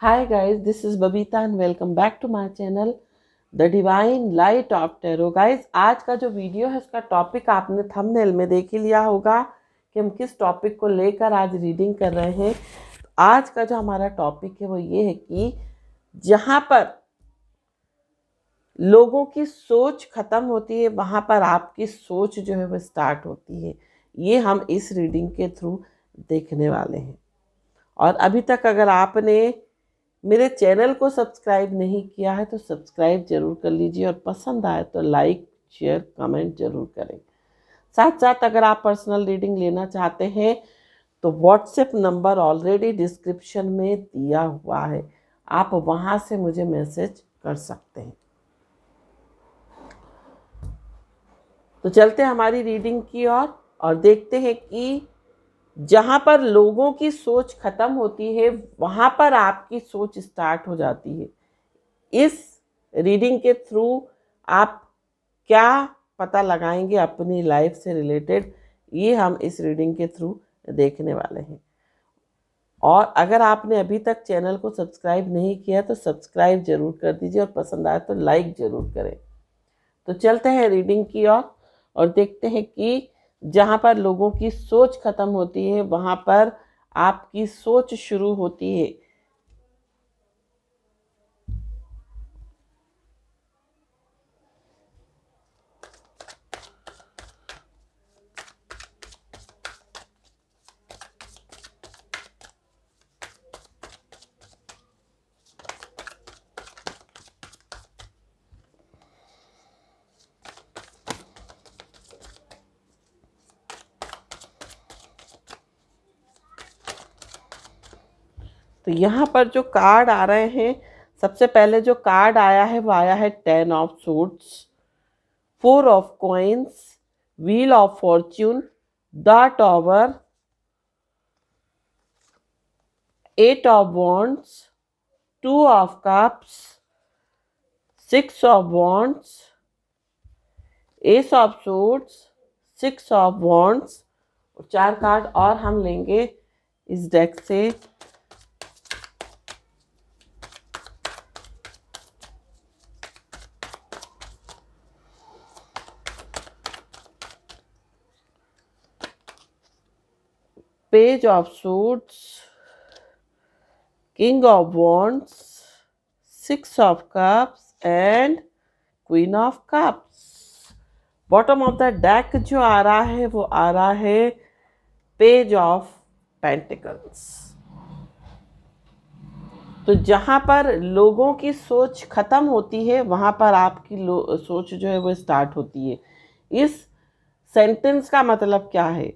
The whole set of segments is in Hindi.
hi guys this is Babita and welcome back to my channel the divine light of tarot guys आज का जो वीडियो है उसका टॉपिक आपने थंबनेल में देख ही लिया होगा कि हम किस टॉपिक को लेकर आज रीडिंग कर रहे हैं तो आज का जो हमारा टॉपिक है वो ये है कि जहाँ पर लोगों की सोच ख़त्म होती है वहाँ पर आपकी सोच जो है वो स्टार्ट होती है ये हम इस रीडिंग के थ्रू देखने वाले हैं और अभी तक अगर आपने मेरे चैनल को सब्सक्राइब नहीं किया है तो सब्सक्राइब जरूर कर लीजिए और पसंद आए तो लाइक शेयर कमेंट जरूर करें साथ साथ अगर आप पर्सनल रीडिंग लेना चाहते हैं तो व्हाट्सएप नंबर ऑलरेडी डिस्क्रिप्शन में दिया हुआ है आप वहाँ से मुझे मैसेज कर सकते हैं तो चलते हैं हमारी रीडिंग की ओर और, और देखते हैं कि जहाँ पर लोगों की सोच ख़त्म होती है वहाँ पर आपकी सोच स्टार्ट हो जाती है इस रीडिंग के थ्रू आप क्या पता लगाएंगे अपनी लाइफ से रिलेटेड ये हम इस रीडिंग के थ्रू देखने वाले हैं और अगर आपने अभी तक चैनल को सब्सक्राइब नहीं किया तो सब्सक्राइब ज़रूर कर दीजिए और पसंद आए तो लाइक ज़रूर करें तो चलते हैं रीडिंग की ओर और, और देखते हैं कि जहाँ पर लोगों की सोच ख़त्म होती है वहाँ पर आपकी सोच शुरू होती है तो यहाँ पर जो कार्ड आ रहे हैं सबसे पहले जो कार्ड आया है वो आया है ten of swords four of coins wheel of fortune the tower eight of wands two of cups six of wands ace of swords six of wands चार कार्ड और हम लेंगे इस डेक से page of swords king of wands six of cups and queen of cups bottom of the deck जो आ रहा है वो आ रहा है पेज ऑफ पेंटिकल्स तो जहाँ पर लोगों की सोच ख़त्म होती है वहाँ पर आपकी सोच जो है वो स्टार्ट होती है इस सेंटेंस का मतलब क्या है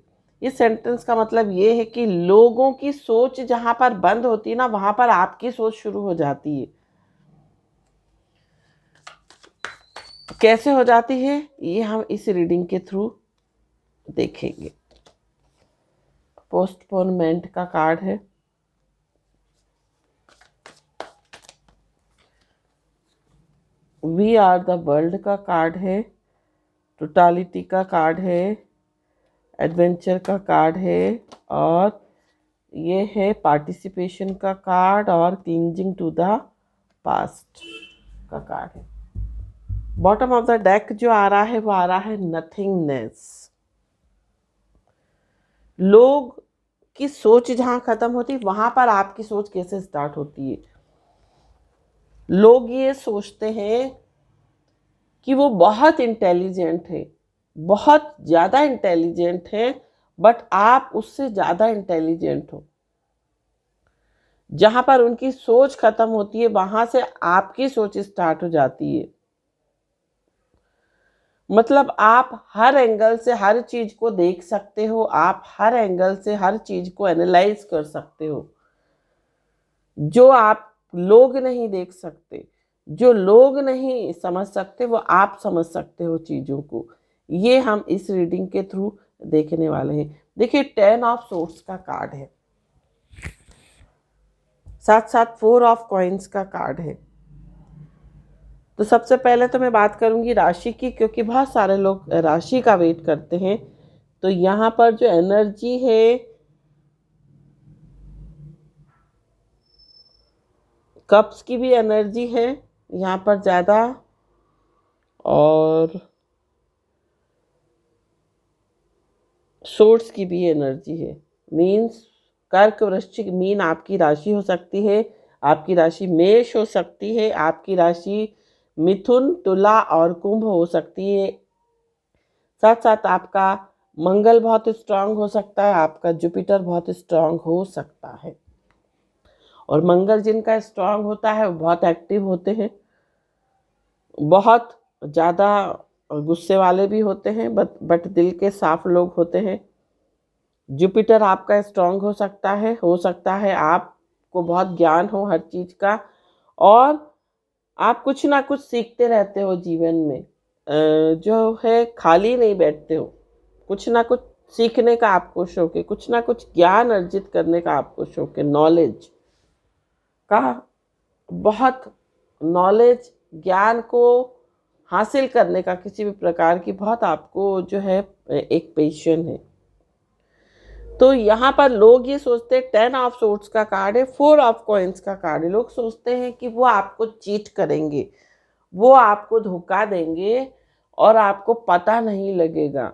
इस सेंटेंस का मतलब ये है कि लोगों की सोच जहां पर बंद होती है ना वहां पर आपकी सोच शुरू हो जाती है कैसे हो जाती है ये हम इस रीडिंग के थ्रू देखेंगे पोस्टपोनमेंट का कार्ड है वी आर द वर्ल्ड का कार्ड है टोटालिटी का कार्ड है एडवेंचर का कार्ड है और ये है पार्टिसिपेशन का कार्ड और क्लिंजिंग टू द पास्ट का कार्ड है बॉटम ऑफ द डेक जो आ रहा है वो आ रहा है नथिंगनेस लोग की सोच जहां ख़त्म होती वहां पर आपकी सोच कैसे स्टार्ट होती है लोग ये सोचते हैं कि वो बहुत इंटेलिजेंट है बहुत ज़्यादा इंटेलिजेंट हैं बट आप उससे ज़्यादा इंटेलिजेंट हो जहाँ पर उनकी सोच खत्म होती है वहाँ से आपकी सोच स्टार्ट हो जाती है मतलब आप हर एंगल से हर चीज़ को देख सकते हो आप हर एंगल से हर चीज़ को एनालाइज कर सकते हो जो आप लोग नहीं देख सकते जो लोग नहीं समझ सकते वो आप समझ सकते हो चीज़ों को ये हम इस रीडिंग के थ्रू देखने वाले हैं देखिए टेन ऑफ सोर्स का कार्ड है साथ साथ फोर ऑफ कॉइन्स का कार्ड है तो सबसे पहले तो मैं बात करूंगी राशि की क्योंकि बहुत सारे लोग राशि का वेट करते हैं तो यहाँ पर जो एनर्जी है कप्स की भी एनर्जी है यहाँ पर ज़्यादा और सोर्स की भी एनर्जी है मीन्स कर्क वृश्चिक मीन आपकी राशि हो सकती है आपकी राशि मेष हो सकती है आपकी राशि मिथुन तुला और कुंभ हो सकती है साथ साथ आपका मंगल बहुत स्ट्रांग हो सकता है आपका जुपिटर बहुत स्ट्रांग हो सकता है और मंगल जिनका स्ट्रांग होता है वो बहुत एक्टिव होते हैं बहुत ज़्यादा और गुस्से वाले भी होते हैं बट बट दिल के साफ लोग होते हैं जुपिटर आपका स्ट्रांग हो सकता है हो सकता है आपको बहुत ज्ञान हो हर चीज़ का और आप कुछ ना कुछ सीखते रहते हो जीवन में जो है खाली नहीं बैठते हो कुछ ना कुछ सीखने का आपको शौक है कुछ ना कुछ ज्ञान अर्जित करने का आपको शौक है नॉलेज का बहुत नॉलेज ज्ञान को हासिल करने का किसी भी प्रकार की बहुत आपको जो है एक पेशन है तो यहाँ पर लोग ये सोचते हैं टेन ऑफ सोर्ट्स का कार्ड है फोर ऑफ कॉइन्स का कार्ड है लोग सोचते हैं कि वो आपको चीट करेंगे वो आपको धोखा देंगे और आपको पता नहीं लगेगा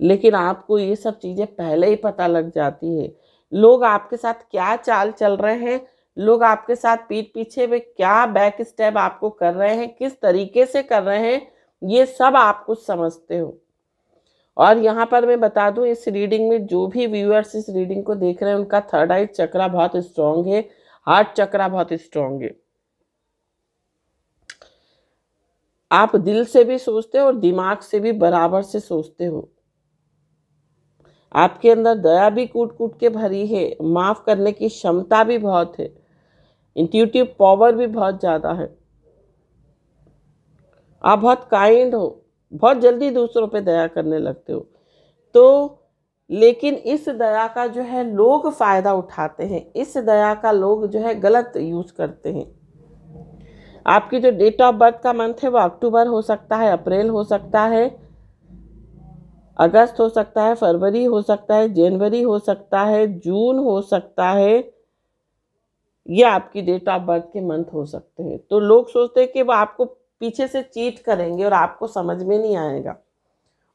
लेकिन आपको ये सब चीज़ें पहले ही पता लग जाती है लोग आपके साथ क्या चाल चल रहे हैं लोग आपके साथ पीठ पीछे में क्या बैक स्टेप आपको कर रहे हैं किस तरीके से कर रहे हैं ये सब आप कुछ समझते हो और यहाँ पर मैं बता दूँ इस रीडिंग में जो भी व्यूअर्स इस रीडिंग को देख रहे हैं उनका थर्ड आई चक्रा बहुत स्ट्रांग है हार्ट चक्रा बहुत स्ट्रांग है आप दिल से भी सोचते हो और दिमाग से भी बराबर से सोचते हो आपके अंदर दया भी कूट कूट के भरी है माफ़ करने की क्षमता भी बहुत है इंट्यूटिव पावर भी बहुत ज़्यादा है आप बहुत काइंड हो बहुत जल्दी दूसरों पे दया करने लगते हो तो लेकिन इस दया का जो है लोग फ़ायदा उठाते हैं इस दया का लोग जो है गलत यूज़ करते हैं आपकी जो डेट ऑफ बर्थ का मंथ है वो अक्टूबर हो सकता है अप्रैल हो सकता है अगस्त हो सकता है फरवरी हो सकता है जनवरी हो सकता है जून हो सकता है ये आपकी डेट ऑफ बर्थ के मंथ हो सकते हैं तो लोग सोचते हैं कि वो आपको पीछे से चीट करेंगे और आपको समझ में नहीं आएगा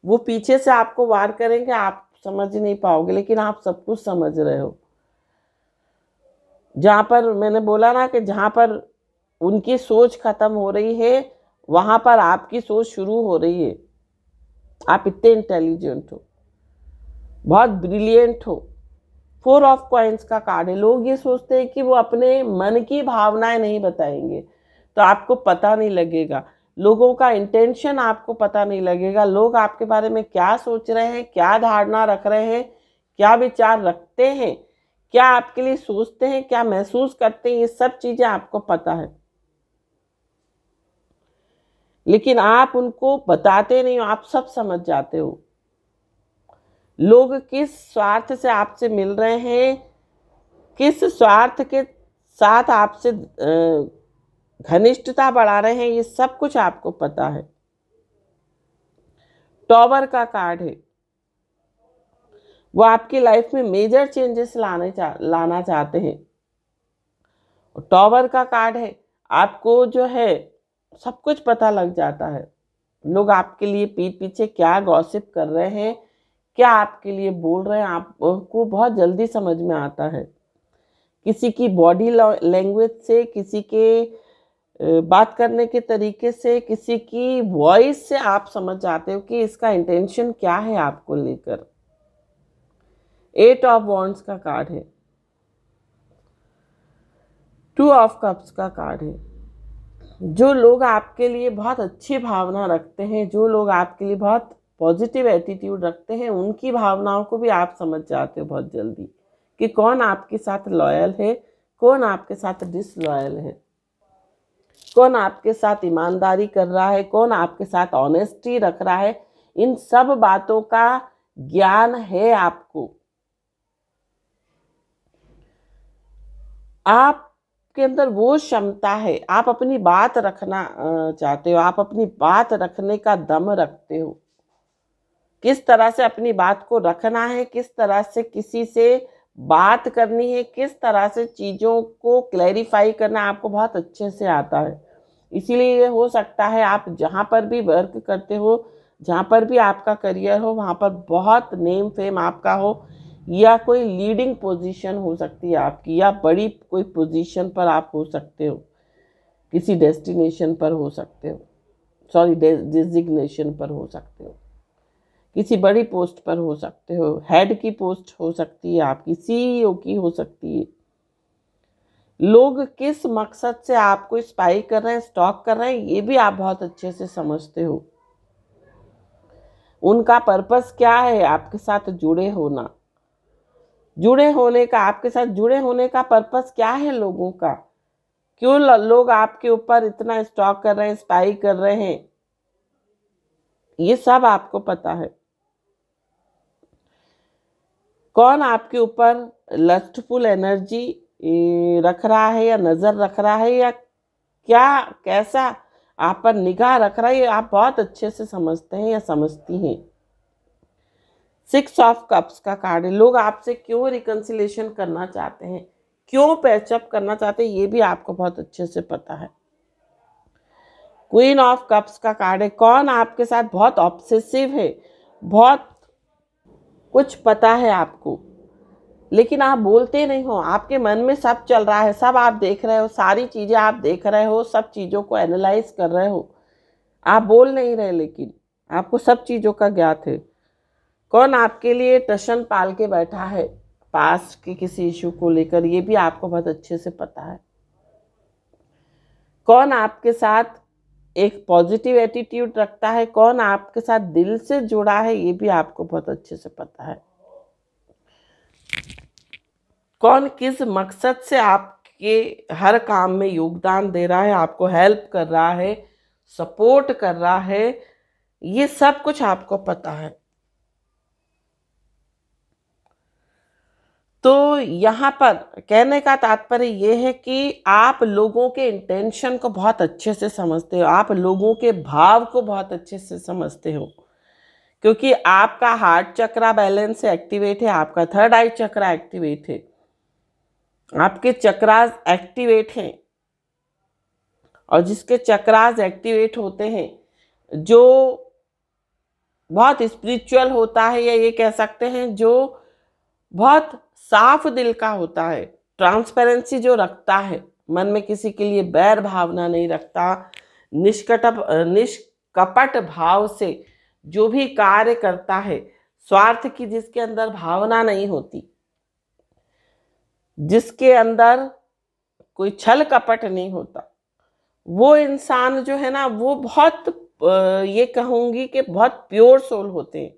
वो पीछे से आपको वार करेंगे आप समझ नहीं पाओगे लेकिन आप सब कुछ समझ रहे हो जहाँ पर मैंने बोला ना कि जहाँ पर उनकी सोच ख़त्म हो रही है वहाँ पर आपकी सोच शुरू हो रही है आप इतने इंटेलिजेंट हो बहुत ब्रिलियंट हो फोर ऑफ क्वाइंस का कार्ड है लोग ये सोचते हैं कि वो अपने मन की भावनाएं नहीं बताएंगे तो आपको पता नहीं लगेगा लोगों का इंटेंशन आपको पता नहीं लगेगा लोग आपके बारे में क्या सोच रहे हैं क्या धारणा रख रहे हैं क्या विचार रखते हैं क्या आपके लिए सोचते हैं क्या महसूस करते हैं ये सब चीज़ें आपको पता है लेकिन आप उनको बताते नहीं हो आप सब समझ जाते हो लोग किस स्वार्थ से आपसे मिल रहे हैं किस स्वार्थ के साथ आपसे घनिष्ठता बढ़ा रहे हैं ये सब कुछ आपको पता है टॉवर का कार्ड है वो आपकी लाइफ में मेजर चेंजेस लाने चा, लाना चाहते हैं टॉवर का कार्ड है आपको जो है सब कुछ पता लग जाता है लोग आपके लिए पीठ पीछे क्या गॉसिप कर रहे हैं क्या आपके लिए बोल रहे हैं आपको बहुत जल्दी समझ में आता है किसी की बॉडी लैंग्वेज से किसी के बात करने के तरीके से किसी की वॉइस से आप समझ जाते हो कि इसका इंटेंशन क्या है आपको लेकर एट ऑफ बॉन्ड्स का कार्ड है टू ऑफ कप्स का कार्ड है जो लोग आपके लिए बहुत अच्छी भावना रखते हैं जो लोग आपके लिए बहुत पॉजिटिव एटीट्यूड रखते हैं उनकी भावनाओं को भी आप समझ जाते हो बहुत जल्दी कि कौन आपके साथ लॉयल है कौन आपके साथ डिसलॉयल है कौन आपके साथ ईमानदारी कर रहा है कौन आपके साथ ऑनेस्टी रख रहा है इन सब बातों का ज्ञान है आपको आपके अंदर वो क्षमता है आप अपनी बात रखना चाहते हो आप अपनी बात रखने का दम रखते हो किस तरह से अपनी बात को रखना है किस तरह से किसी से बात करनी है किस तरह से चीज़ों को क्लैरिफाई करना आपको बहुत अच्छे से आता है इसीलिए ये हो सकता है आप जहाँ पर भी वर्क करते हो जहाँ पर भी आपका करियर हो वहाँ पर बहुत नेम फेम आपका हो या कोई लीडिंग पोजीशन हो सकती है आपकी या बड़ी कोई पोजीशन पर आप हो सकते हो किसी डेस्टिनेशन पर हो सकते हो सॉरी डिजिग्नेशन पर हो सकते हो किसी बड़ी पोस्ट पर हो सकते हो हेड की पोस्ट हो सकती है आपकी सीईओ की हो सकती है लोग किस मकसद से आपको स्पाई कर रहे हैं स्टॉक कर रहे हैं ये भी आप बहुत अच्छे से समझते हो उनका पर्पस क्या है आपके साथ जुड़े होना जुड़े होने का आपके साथ जुड़े होने का पर्पस क्या है लोगों का क्यों लोग आपके ऊपर इतना स्टॉक कर रहे हैं स्पाई कर रहे हैं ये सब आपको पता है कौन आपके ऊपर लस्टफुल एनर्जी रख रहा है या नज़र रख रहा है या क्या कैसा आप पर निगाह रख रहा है आप बहुत अच्छे से समझते हैं या समझती हैं सिक्स ऑफ कप्स का कार्ड है लोग आपसे क्यों रिकन्सिलेशन करना चाहते हैं क्यों पैचअप करना चाहते हैं ये भी आपको बहुत अच्छे से पता है क्वीन ऑफ कप्स का कार्ड है कौन आपके साथ बहुत ऑब्सेसिव है बहुत कुछ पता है आपको लेकिन आप बोलते नहीं हो आपके मन में सब चल रहा है सब आप देख रहे हो सारी चीज़ें आप देख रहे हो सब चीज़ों को एनालाइज कर रहे हो आप बोल नहीं रहे लेकिन आपको सब चीज़ों का ज्ञात है कौन आपके लिए टशन पाल के बैठा है पास के किसी इशू को लेकर ये भी आपको बहुत अच्छे से पता है कौन आपके साथ एक पॉजिटिव एटीट्यूड रखता है कौन आपके साथ दिल से जुड़ा है ये भी आपको बहुत अच्छे से पता है कौन किस मकसद से आपके हर काम में योगदान दे रहा है आपको हेल्प कर रहा है सपोर्ट कर रहा है ये सब कुछ आपको पता है तो यहाँ पर कहने का तात्पर्य ये है कि आप लोगों के इंटेंशन को बहुत अच्छे से समझते हो आप लोगों के भाव को बहुत अच्छे से समझते हो क्योंकि आपका हार्ट चक्रा बैलेंस से एक्टिवेट है आपका थर्ड आई चक्रा एक्टिवेट है आपके चक्रास एक्टिवेट हैं और जिसके चक्रास एक्टिवेट होते हैं जो बहुत स्पिरिचुअल होता है या ये कह सकते हैं जो बहुत साफ दिल का होता है ट्रांसपेरेंसी जो रखता है मन में किसी के लिए बैर भावना नहीं रखता निष्कट निष्कपट भाव से जो भी कार्य करता है स्वार्थ की जिसके अंदर भावना नहीं होती जिसके अंदर कोई छल कपट नहीं होता वो इंसान जो है ना वो बहुत ये कहूंगी कि बहुत प्योर सोल होते हैं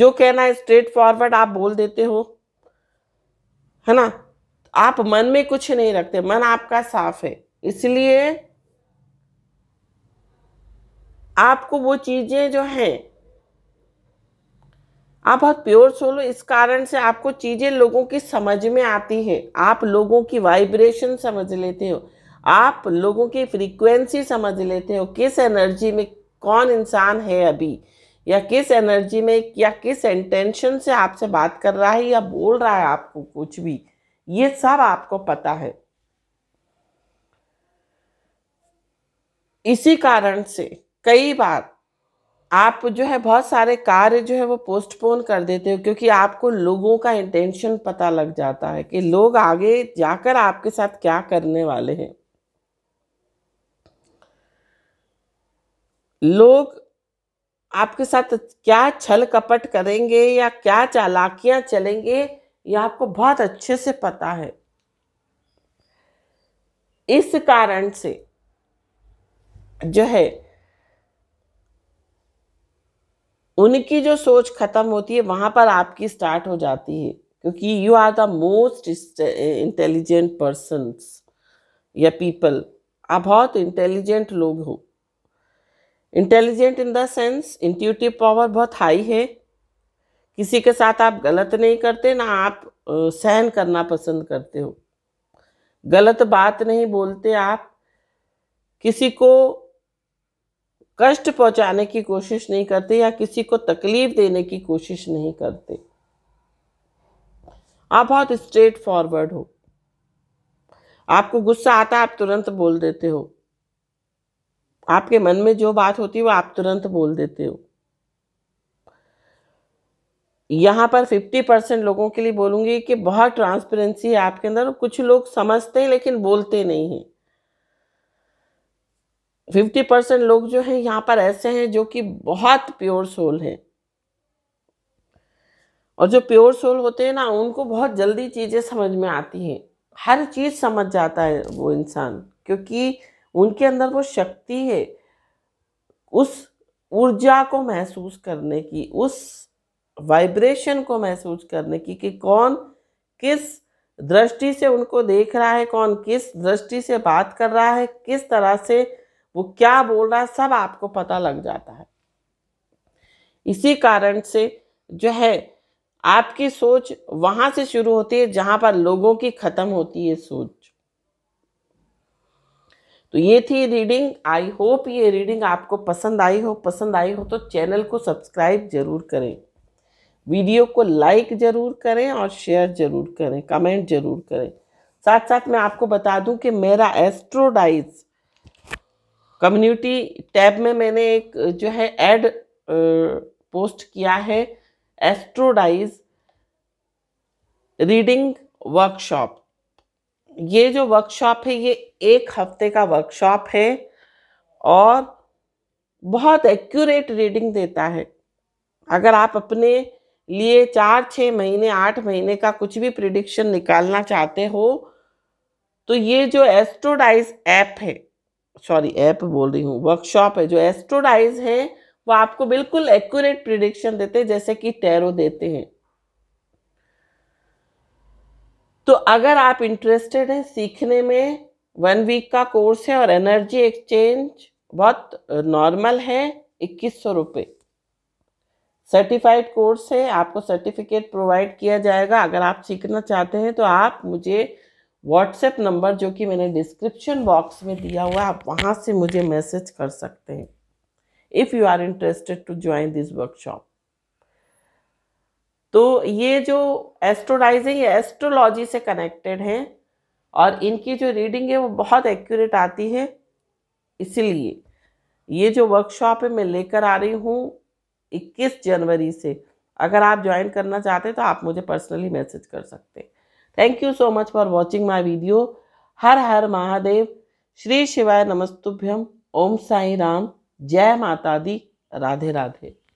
जो कहना स्ट्रेट फॉरवर्ड आप बोल देते हो है ना आप मन में कुछ नहीं रखते मन आपका साफ है इसलिए आपको वो चीज़ें जो हैं आप बहुत प्योर सोल हो इस कारण से आपको चीज़ें लोगों की समझ में आती है आप लोगों की वाइब्रेशन समझ लेते हो आप लोगों की फ्रीक्वेंसी समझ लेते हो किस एनर्जी में कौन इंसान है अभी या किस एनर्जी में या किस इंटेंशन से आपसे बात कर रहा है या बोल रहा है आपको कुछ भी ये सब आपको पता है इसी कारण से कई बार आप जो है बहुत सारे कार्य जो है वो पोस्टपोन कर देते हो क्योंकि आपको लोगों का इंटेंशन पता लग जाता है कि लोग आगे जाकर आपके साथ क्या करने वाले हैं लोग आपके साथ क्या छल कपट करेंगे या क्या चालाकियां चलेंगे यह आपको बहुत अच्छे से पता है इस कारण से जो है उनकी जो सोच खत्म होती है वहां पर आपकी स्टार्ट हो जाती है क्योंकि you are the most intelligent person या पीपल आप बहुत इंटेलिजेंट लोग हो intelligent in the sense intuitive power बहुत हाई है किसी के साथ आप गलत नहीं करते ना आप सहन करना पसंद करते हो गलत बात नहीं बोलते आप किसी को कष्ट पहुंचाने की कोशिश नहीं करते या किसी को तकलीफ देने की कोशिश नहीं करते आप बहुत स्ट्रेट फॉरवर्ड हो आपको गुस्सा आता है आप तुरंत बोल देते हो आपके मन में जो बात होती है वो आप तुरंत बोल देते हो यहाँ पर 50 परसेंट लोगों के लिए बोलूंगी कि बहुत ट्रांसपेरेंसी है आपके अंदर कुछ लोग समझते हैं लेकिन बोलते नहीं हैं फिफ्टी परसेंट लोग जो हैं यहाँ पर ऐसे हैं जो कि बहुत प्योर सोल हैं और जो प्योर सोल होते हैं ना उनको बहुत जल्दी चीज़ें समझ में आती हैं हर चीज़ समझ जाता है वो इंसान क्योंकि उनके अंदर वो शक्ति है उस ऊर्जा को महसूस करने की उस वाइब्रेशन को महसूस करने की कि कौन किस दृष्टि से उनको देख रहा है कौन किस दृष्टि से बात कर रहा है किस तरह से वो क्या बोल रहा है सब आपको पता लग जाता है इसी कारण से जो है आपकी सोच वहाँ से शुरू होती है जहाँ पर लोगों की ख़त्म होती है सोच तो ये थी रीडिंग आई होप ये रीडिंग आपको पसंद आई हो पसंद आई हो तो चैनल को सब्सक्राइब जरूर करें वीडियो को लाइक ज़रूर करें और शेयर ज़रूर करें कमेंट ज़रूर करें साथ साथ मैं आपको बता दूं कि मेरा एस्ट्रोडाइज कम्युनिटी टैब में मैंने एक जो है एड पोस्ट किया है एस्ट्रोडाइज रीडिंग वर्कशॉप ये जो वर्कशॉप है ये एक हफ्ते का वर्कशॉप है और बहुत एक्यूरेट रीडिंग देता है अगर आप अपने लिए चार छः महीने आठ महीने का कुछ भी प्रिडिक्शन निकालना चाहते हो तो ये जो एस्ट्रोडाइज ऐप है सॉरी ऐप बोल रही हूँ वर्कशॉप है जो एस्ट्रोडाइज है वो आपको बिल्कुल एक्यूरेट प्रिडिक्शन देते हैं जैसे कि टैरो देते हैं तो अगर आप इंटरेस्टेड हैं सीखने में वन वीक का कोर्स है और एनर्जी एक्सचेंज बहुत नॉर्मल है इक्कीस सौ रुपये सर्टिफाइड कोर्स है आपको सर्टिफिकेट प्रोवाइड किया जाएगा अगर आप सीखना चाहते हैं तो आप मुझे व्हाट्सएप नंबर जो कि मैंने डिस्क्रिप्शन बॉक्स में दिया हुआ आप वहाँ से मुझे मैसेज कर सकते हैं if you are interested to join this workshop तो ये जो एस्ट्रोलाइजिंग या एस्ट्रोलॉजी से कनेक्टेड हैं और इनकी जो रीडिंग है वो बहुत एक्यूरेट आती है इसीलिए ये जो वर्कशॉप है मैं लेकर आ रही हूँ 21 जनवरी से अगर आप ज्वाइन करना चाहते हैं तो आप मुझे पर्सनली मैसेज कर सकते हैं thank you so much for watching my video हर हर महादेव श्री शिवाय नमस्तुभ्यम ओम साई राम जय माता दी राधे राधे